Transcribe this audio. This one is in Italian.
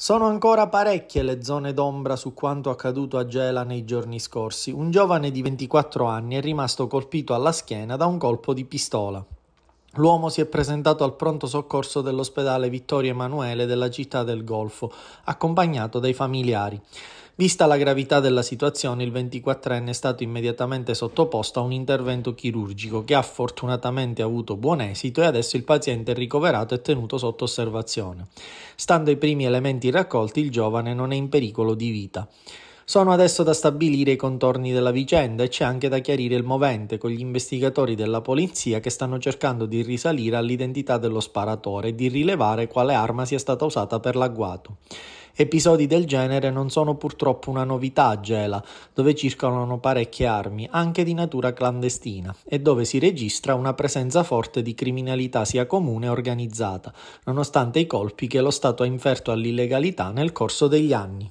Sono ancora parecchie le zone d'ombra su quanto accaduto a Gela nei giorni scorsi. Un giovane di 24 anni è rimasto colpito alla schiena da un colpo di pistola. L'uomo si è presentato al pronto soccorso dell'ospedale Vittorio Emanuele della città del Golfo, accompagnato dai familiari. Vista la gravità della situazione, il 24enne è stato immediatamente sottoposto a un intervento chirurgico che ha fortunatamente avuto buon esito e adesso il paziente è ricoverato e tenuto sotto osservazione. Stando ai primi elementi raccolti, il giovane non è in pericolo di vita. Sono adesso da stabilire i contorni della vicenda e c'è anche da chiarire il movente con gli investigatori della polizia che stanno cercando di risalire all'identità dello sparatore e di rilevare quale arma sia stata usata per l'agguato. Episodi del genere non sono purtroppo una novità a Gela, dove circolano parecchie armi, anche di natura clandestina, e dove si registra una presenza forte di criminalità sia comune che organizzata, nonostante i colpi che lo Stato ha inferto all'illegalità nel corso degli anni.